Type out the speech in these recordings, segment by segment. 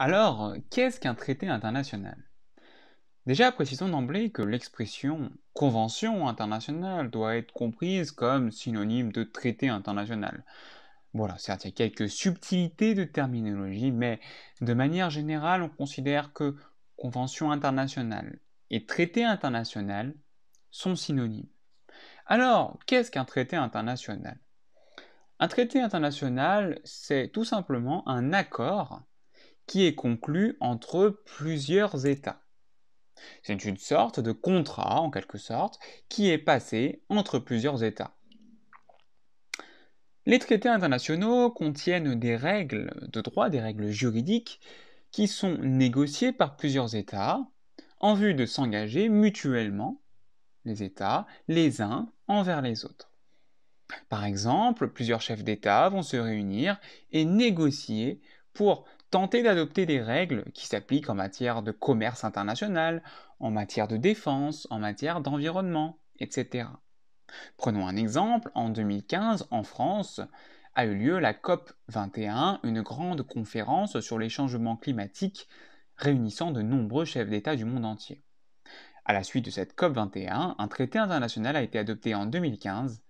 Alors, qu'est-ce qu'un traité international Déjà, précisons d'emblée que l'expression convention internationale doit être comprise comme synonyme de traité international. Voilà, certes, il y a quelques subtilités de terminologie, mais de manière générale, on considère que convention internationale et traité international sont synonymes. Alors, qu'est-ce qu'un traité international Un traité international, c'est tout simplement un accord qui est conclu entre plusieurs États. C'est une sorte de contrat, en quelque sorte, qui est passé entre plusieurs États. Les traités internationaux contiennent des règles de droit, des règles juridiques, qui sont négociées par plusieurs États en vue de s'engager mutuellement, les États, les uns envers les autres. Par exemple, plusieurs chefs d'État vont se réunir et négocier pour tenter d'adopter des règles qui s'appliquent en matière de commerce international, en matière de défense, en matière d'environnement, etc. Prenons un exemple, en 2015, en France, a eu lieu la COP 21, une grande conférence sur les changements climatiques réunissant de nombreux chefs d'État du monde entier. À la suite de cette COP 21, un traité international a été adopté en 2015,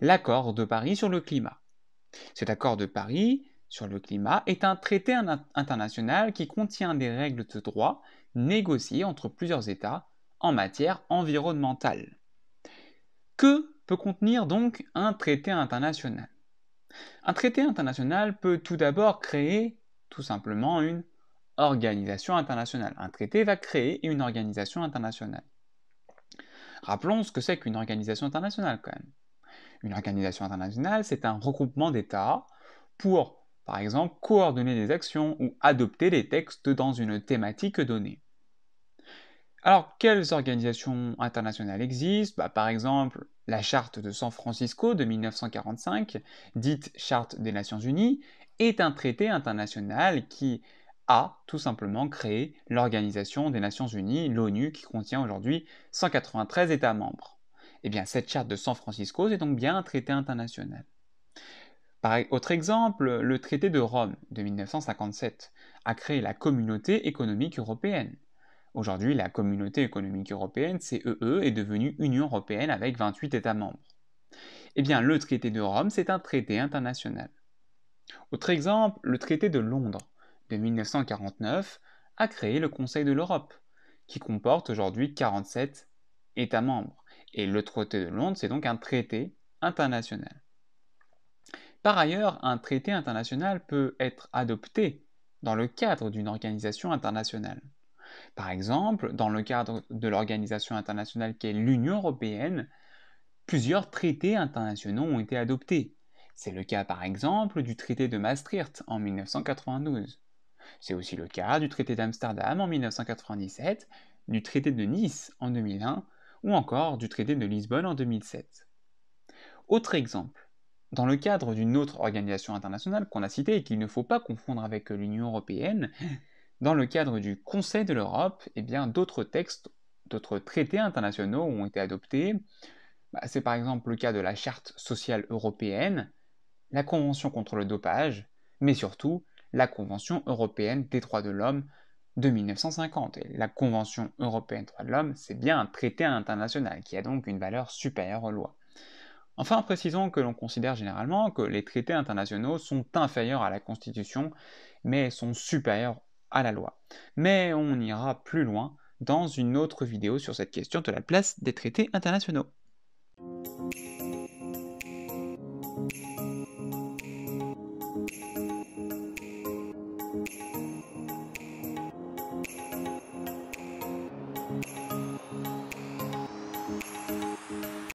l'accord de Paris sur le climat. Cet accord de Paris sur le climat est un traité international qui contient des règles de droit négociées entre plusieurs États en matière environnementale. Que peut contenir donc un traité international Un traité international peut tout d'abord créer tout simplement une organisation internationale. Un traité va créer une organisation internationale. Rappelons ce que c'est qu'une organisation internationale quand même. Une organisation internationale, c'est un regroupement d'États pour par exemple, coordonner des actions ou adopter des textes dans une thématique donnée. Alors, quelles organisations internationales existent bah, Par exemple, la charte de San Francisco de 1945, dite charte des Nations Unies, est un traité international qui a tout simplement créé l'Organisation des Nations Unies, l'ONU, qui contient aujourd'hui 193 États membres. Eh bien, cette charte de San Francisco, c'est donc bien un traité international. Autre exemple, le traité de Rome de 1957 a créé la communauté économique européenne. Aujourd'hui, la communauté économique européenne, CEE, e, est devenue Union européenne avec 28 États membres. Eh bien, le traité de Rome, c'est un traité international. Autre exemple, le traité de Londres de 1949 a créé le Conseil de l'Europe, qui comporte aujourd'hui 47 États membres. Et le traité de Londres, c'est donc un traité international. Par ailleurs, un traité international peut être adopté dans le cadre d'une organisation internationale. Par exemple, dans le cadre de l'organisation internationale qu'est l'Union européenne, plusieurs traités internationaux ont été adoptés. C'est le cas par exemple du traité de Maastricht en 1992. C'est aussi le cas du traité d'Amsterdam en 1997, du traité de Nice en 2001 ou encore du traité de Lisbonne en 2007. Autre exemple, dans le cadre d'une autre organisation internationale qu'on a citée et qu'il ne faut pas confondre avec euh, l'Union européenne, dans le cadre du Conseil de l'Europe, eh bien d'autres textes, d'autres traités internationaux ont été adoptés. Bah, c'est par exemple le cas de la Charte sociale européenne, la Convention contre le dopage, mais surtout la Convention européenne des droits de l'homme de 1950. la Convention européenne des droits de l'homme, c'est bien un traité international qui a donc une valeur supérieure aux lois. Enfin, précisons que l'on considère généralement que les traités internationaux sont inférieurs à la Constitution, mais sont supérieurs à la loi. Mais on ira plus loin dans une autre vidéo sur cette question de la place des traités internationaux.